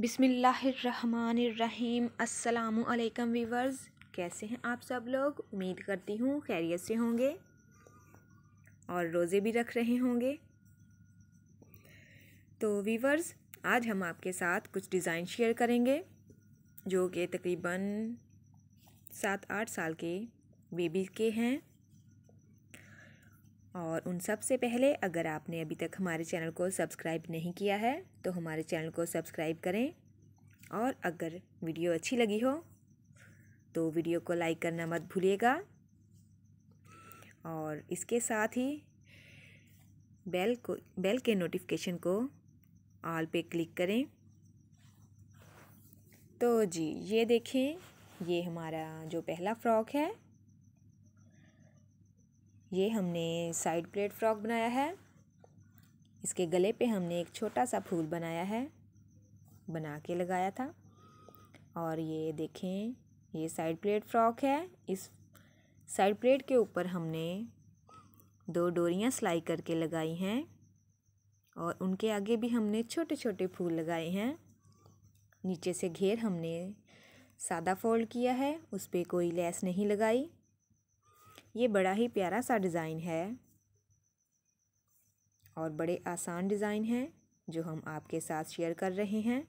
बिसमीम् अल्लाम वीवर्स कैसे हैं आप सब लोग उम्मीद करती हूँ खैरियत से होंगे और रोज़े भी रख रहे होंगे तो वीवर्स आज हम आपके साथ कुछ डिज़ाइन शेयर करेंगे जो कि तकरीबन सात आठ साल के बेबी के हैं और उन सब से पहले अगर आपने अभी तक हमारे चैनल को सब्सक्राइब नहीं किया है तो हमारे चैनल को सब्सक्राइब करें और अगर वीडियो अच्छी लगी हो तो वीडियो को लाइक करना मत भूलिएगा और इसके साथ ही बेल को बेल के नोटिफिकेशन को ऑल पे क्लिक करें तो जी ये देखें ये हमारा जो पहला फ्रॉक है ये हमने साइड प्लेट फ्रॉक बनाया है इसके गले पे हमने एक छोटा सा फूल बनाया है बना के लगाया था और ये देखें ये साइड प्लेट फ्रॉक है इस साइड प्लेट के ऊपर हमने दो डोरियाँ सिलाई करके लगाई हैं और उनके आगे भी हमने छोटे छोटे फूल लगाए हैं नीचे से घेर हमने सादा फोल्ड किया है उस पर कोई लेस नहीं लगाई ये बड़ा ही प्यारा सा डिज़ाइन है और बड़े आसान डिज़ाइन हैं जो हम आपके साथ शेयर कर रहे हैं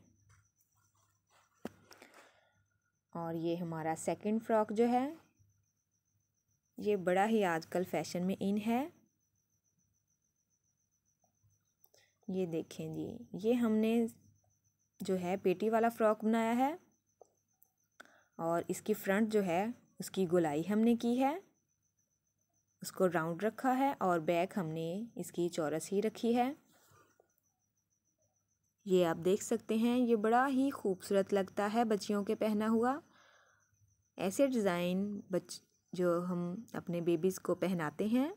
और ये हमारा सेकंड फ्रॉक जो है ये बड़ा ही आजकल फैशन में इन है ये देखें जी ये हमने जो है पेटी वाला फ्रॉक बनाया है और इसकी फ्रंट जो है उसकी गोलाई हमने की है उसको राउंड रखा है और बैक हमने इसकी चौरस ही रखी है ये आप देख सकते हैं ये बड़ा ही खूबसूरत लगता है बच्चियों के पहना हुआ ऐसे डिज़ाइन बच जो हम अपने बेबीज़ को पहनाते हैं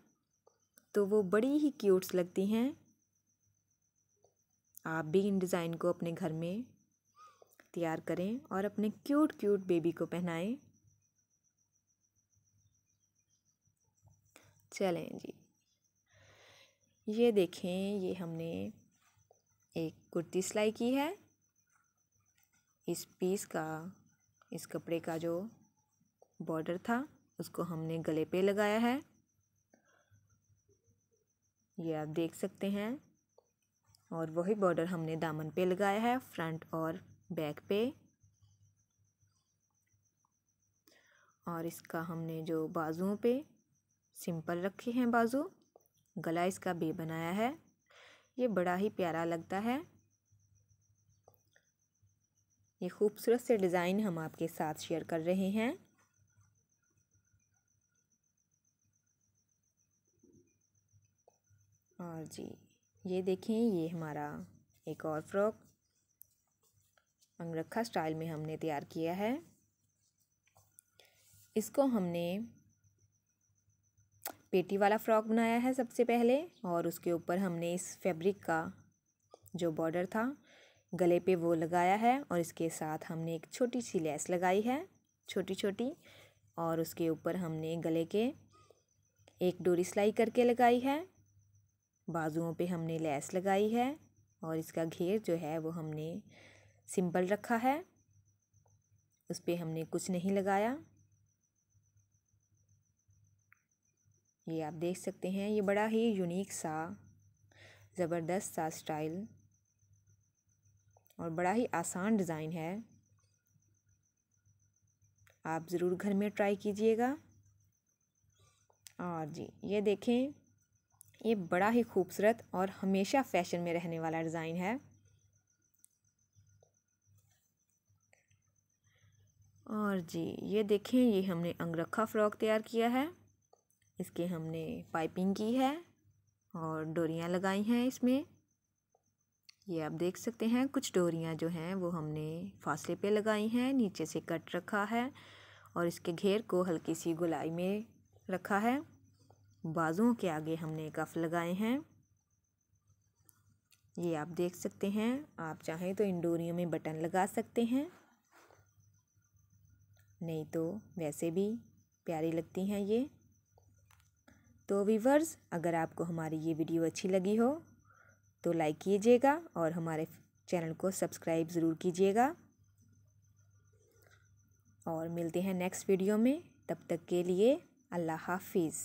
तो वो बड़ी ही क्यूट्स लगती हैं आप भी इन डिज़ाइन को अपने घर में तैयार करें और अपने क्यूट क्यूट बेबी को पहनाएं चलें जी ये देखें ये हमने एक कुर्ती सिलाई की है इस पीस का इस कपड़े का जो बॉर्डर था उसको हमने गले पे लगाया है ये आप देख सकते हैं और वही बॉर्डर हमने दामन पे लगाया है फ्रंट और बैक पे और इसका हमने जो बाजुओं पे सिंपल रखे हैं बाजू गला इसका बे बनाया है ये बड़ा ही प्यारा लगता है ये खूबसूरत से डिज़ाइन हम आपके साथ शेयर कर रहे हैं और जी ये देखें ये हमारा एक और फ्रॉक अंगरखा स्टाइल में हमने तैयार किया है इसको हमने पेटी वाला फ्रॉक बनाया है सबसे पहले और उसके ऊपर हमने इस फैब्रिक का जो बॉर्डर था गले पे वो लगाया है और इसके साथ हमने एक छोटी सी लेस लगाई है छोटी छोटी और उसके ऊपर हमने गले के एक डोरी सिलाई करके लगाई है बाजुओं पे हमने लेस लगाई है और इसका घेर जो है वो हमने सिंपल रखा है उस पर हमने कुछ नहीं लगाया ये आप देख सकते हैं ये बड़ा ही यूनिक सा ज़बरदस्त सा स्टाइल और बड़ा ही आसान डिज़ाइन है आप ज़रूर घर में ट्राई कीजिएगा और जी ये देखें ये बड़ा ही खूबसूरत और हमेशा फैशन में रहने वाला डिज़ाइन है और जी ये देखें ये हमने अंगरखा फ़्रॉक तैयार किया है इसके हमने पाइपिंग की है और डोरियाँ लगाई हैं इसमें ये आप देख सकते हैं कुछ डोरियाँ जो हैं वो हमने फासले पे लगाई हैं नीचे से कट रखा है और इसके घेर को हल्की सी गुलाई में रखा है बाजुओं के आगे हमने कफ लगाए हैं ये आप देख सकते हैं आप चाहें तो इन डोरियों में बटन लगा सकते हैं नहीं तो वैसे भी प्यारी लगती हैं ये तो वीवर्स अगर आपको हमारी ये वीडियो अच्छी लगी हो तो लाइक कीजिएगा और हमारे चैनल को सब्सक्राइब ज़रूर कीजिएगा और मिलते हैं नेक्स्ट वीडियो में तब तक के लिए अल्लाह हाफिज़